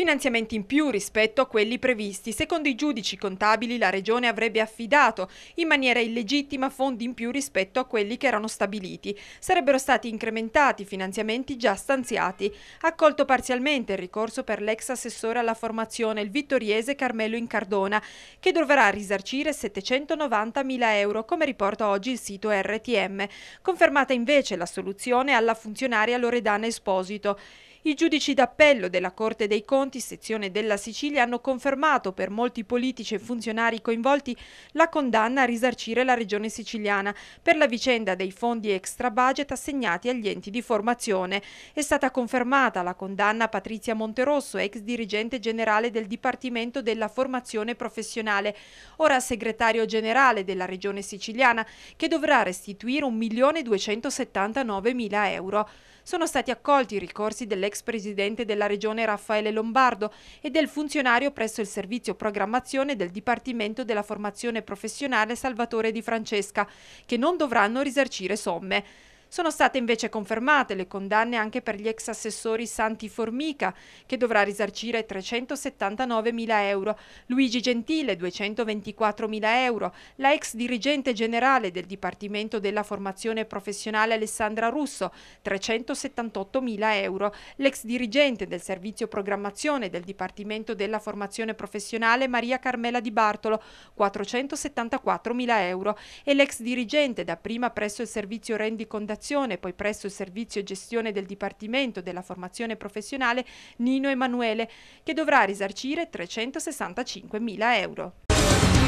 Finanziamenti in più rispetto a quelli previsti. Secondo i giudici contabili la Regione avrebbe affidato in maniera illegittima fondi in più rispetto a quelli che erano stabiliti. Sarebbero stati incrementati i finanziamenti già stanziati. Accolto parzialmente il ricorso per l'ex assessore alla formazione, il vittoriese Carmelo Incardona, che dovrà risarcire 790.000 euro, come riporta oggi il sito RTM. Confermata invece la soluzione alla funzionaria Loredana Esposito. I giudici d'appello della Corte dei Conti, sezione della Sicilia, hanno confermato per molti politici e funzionari coinvolti la condanna a risarcire la regione siciliana per la vicenda dei fondi extra budget assegnati agli enti di formazione. È stata confermata la condanna a Patrizia Monterosso, ex dirigente generale del Dipartimento della Formazione Professionale, ora segretario generale della regione siciliana, che dovrà restituire 1.279.000 euro. Sono stati accolti i ricorsi dell'ex dell'ex presidente della regione Raffaele Lombardo e del funzionario presso il servizio programmazione del Dipartimento della Formazione Professionale Salvatore Di Francesca, che non dovranno risarcire somme. Sono state invece confermate le condanne anche per gli ex assessori Santi Formica, che dovrà risarcire 379.000 euro, Luigi Gentile 224.000 euro, la ex dirigente generale del Dipartimento della Formazione Professionale Alessandra Russo 378.000 euro, l'ex dirigente del Servizio Programmazione del Dipartimento della Formazione Professionale Maria Carmela Di Bartolo 474.000 euro e l'ex dirigente da prima presso il Servizio Rendicontazione formazione, poi presso il servizio e gestione del Dipartimento della formazione professionale Nino Emanuele, che dovrà risarcire 365.000 euro.